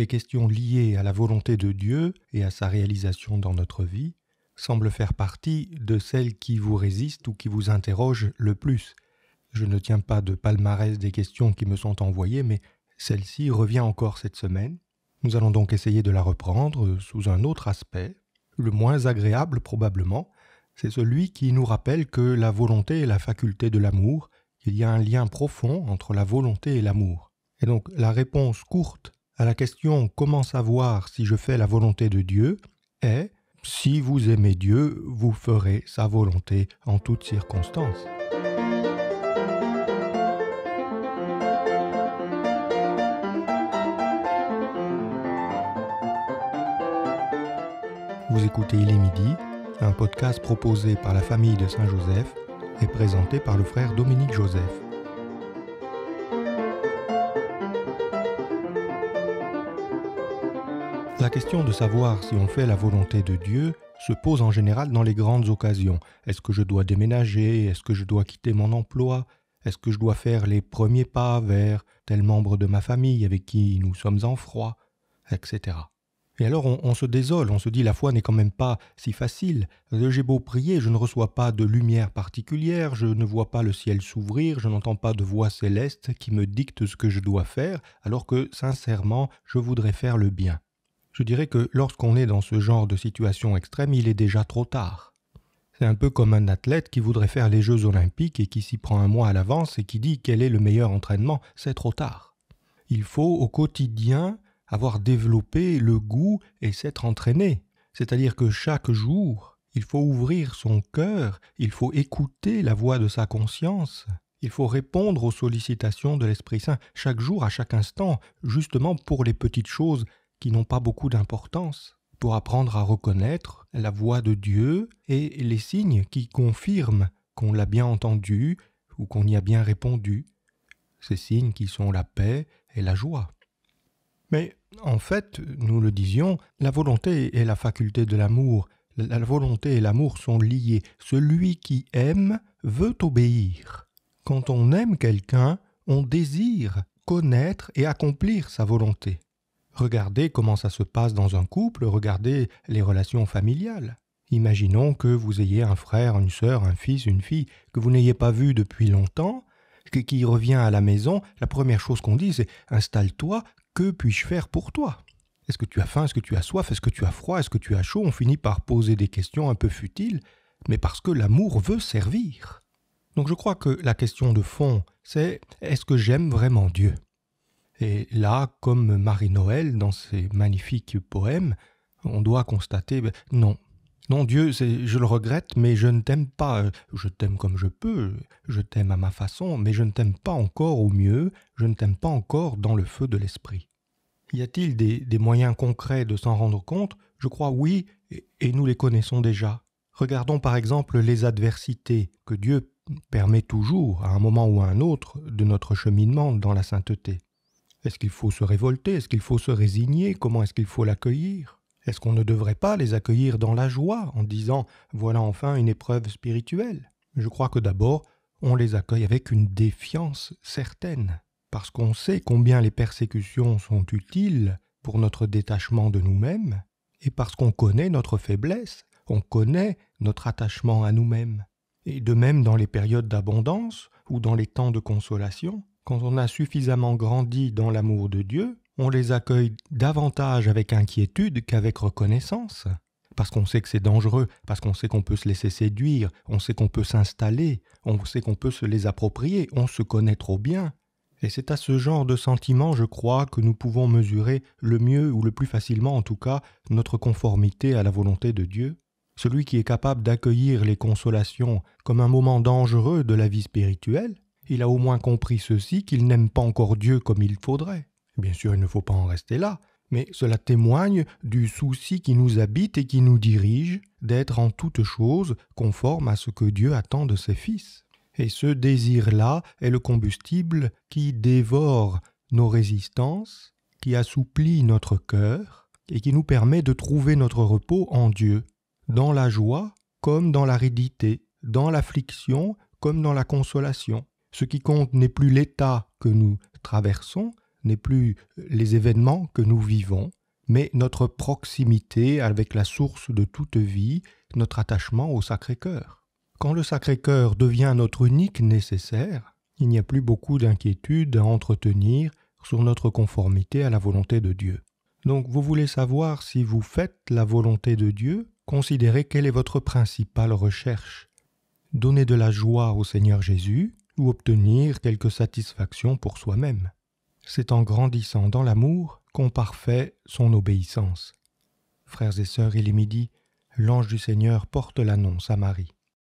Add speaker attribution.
Speaker 1: les questions liées à la volonté de Dieu et à sa réalisation dans notre vie semblent faire partie de celles qui vous résistent ou qui vous interrogent le plus. Je ne tiens pas de palmarès des questions qui me sont envoyées, mais celle-ci revient encore cette semaine. Nous allons donc essayer de la reprendre sous un autre aspect, le moins agréable probablement, c'est celui qui nous rappelle que la volonté est la faculté de l'amour, qu'il y a un lien profond entre la volonté et l'amour. Et donc la réponse courte la question comment savoir si je fais la volonté de Dieu est si vous aimez Dieu, vous ferez sa volonté en toutes circonstances. Vous écoutez Il est midi, un podcast proposé par la famille de Saint-Joseph et présenté par le frère Dominique Joseph. La question de savoir si on fait la volonté de Dieu se pose en général dans les grandes occasions. Est-ce que je dois déménager Est-ce que je dois quitter mon emploi Est-ce que je dois faire les premiers pas vers tel membre de ma famille avec qui nous sommes en froid Etc. Et alors on, on, se désole, on se dit la foi n'est quand même pas si facile. Euh, j'ai beau prier, je ne reçois pas de lumière particulière, je ne vois pas le ciel s'ouvrir, je n'entends pas de voix céleste qui me dicte ce que je dois faire, alors que sincèrement je voudrais faire le bien. Je dirais que lorsqu'on est dans ce genre de situation extrême, il est déjà trop tard. C'est un peu comme un athlète qui voudrait faire les Jeux olympiques et qui s'y prend un mois à l'avance et qui dit quel est le meilleur entraînement, c'est trop tard. Il faut au quotidien avoir développé le goût et s'être entraîné. C'est-à-dire que chaque jour, il faut ouvrir son cœur, il faut écouter la voix de sa conscience, il faut répondre aux sollicitations de l'Esprit Saint chaque jour, à chaque instant, justement pour les petites choses qui n'ont pas beaucoup d'importance pour apprendre à reconnaître la voix de Dieu et les signes qui confirment qu'on l'a bien entendu ou qu'on y a bien répondu, ces signes qui sont la paix et la joie. Mais en fait, nous le disions, la volonté et la faculté de l'amour, la volonté et l'amour sont liés. Celui qui aime veut obéir. Quand on aime quelqu'un, on désire connaître et accomplir sa volonté. Regardez comment ça se passe dans un couple, regardez les relations familiales. Imaginons que vous ayez un frère, une sœur, un fils, une fille que vous n'ayez pas vu depuis longtemps, qui revient à la maison, la première chose qu'on dit c'est installe-toi, que puis-je faire pour toi Est-ce que tu as faim Est-ce que tu as soif Est-ce que tu as froid Est-ce que tu as chaud On finit par poser des questions un peu futiles, mais parce que l'amour veut servir. Donc je crois que la question de fond, c'est est-ce que j'aime vraiment Dieu et là, comme Marie-Noël dans ses magnifiques poèmes, on doit constater ben, non, non Dieu, je le regrette, mais je ne t'aime pas. Je t'aime comme je peux, je t'aime à ma façon, mais je ne t'aime pas encore au mieux, je ne t'aime pas encore dans le feu de l'esprit. Y a-t-il des, moyens concrets de s'en rendre compte Je crois oui, et, et nous les connaissons déjà. Regardons par exemple les adversités que Dieu permet toujours, à un moment ou à un autre, de notre cheminement dans la sainteté. Est-ce qu'il faut se révolter Est-ce qu'il faut se résigner Comment est-ce qu'il faut l'accueillir Est-ce qu'on ne devrait pas les accueillir dans la joie en disant voilà enfin une épreuve spirituelle Je crois que d'abord, on les accueille avec une défiance certaine, parce qu'on sait combien les persécutions sont utiles pour notre détachement de nous-mêmes, et parce qu'on connaît notre faiblesse, on connaît notre attachement à nous-mêmes. Et de même dans les périodes d'abondance ou dans les temps de consolation, quand on a suffisamment grandi dans l'amour de Dieu, on les accueille davantage avec inquiétude qu'avec reconnaissance, parce qu'on sait que c'est dangereux, parce qu'on sait qu'on peut se laisser séduire, on sait qu'on peut s'installer, on sait qu'on peut se les approprier, on se connaît trop bien. Et c'est à ce genre de sentiment, je crois, que nous pouvons mesurer le mieux ou le plus facilement en tout cas notre conformité à la volonté de Dieu. Celui qui est capable d'accueillir les consolations comme un moment dangereux de la vie spirituelle, il a au moins compris ceci qu'il n'aime pas encore Dieu comme il faudrait. Bien sûr, il ne faut pas en rester là, mais cela témoigne du souci qui nous habite et qui nous dirige d'être en toute chose conforme à ce que Dieu attend de ses fils. Et ce désir-là est le combustible qui dévore nos résistances, qui assouplit notre cœur et qui nous permet de trouver notre repos en Dieu, dans la joie comme dans l'aridité, dans l'affliction comme dans la consolation. Ce qui compte n'est plus l'état que nous traversons, n'est plus euh, les événements que nous vivons, mais notre proximité avec la source de toute vie, notre attachement au Sacré-Cœur. Quand le Sacré-Cœur devient notre unique nécessaire, il n'y a plus beaucoup d'inquiétudes à entretenir sur notre conformité à la volonté de Dieu. Donc vous voulez savoir si vous faites la volonté de Dieu, considérez quelle est votre principale recherche. Donnez de la joie au Seigneur Jésus, ou obtenir quelque satisfaction pour soi-même. C'est en grandissant dans l'amour qu'on parfait son obéissance. Frères et sœurs, il est midi, l'ange du Seigneur porte l'annonce à Marie.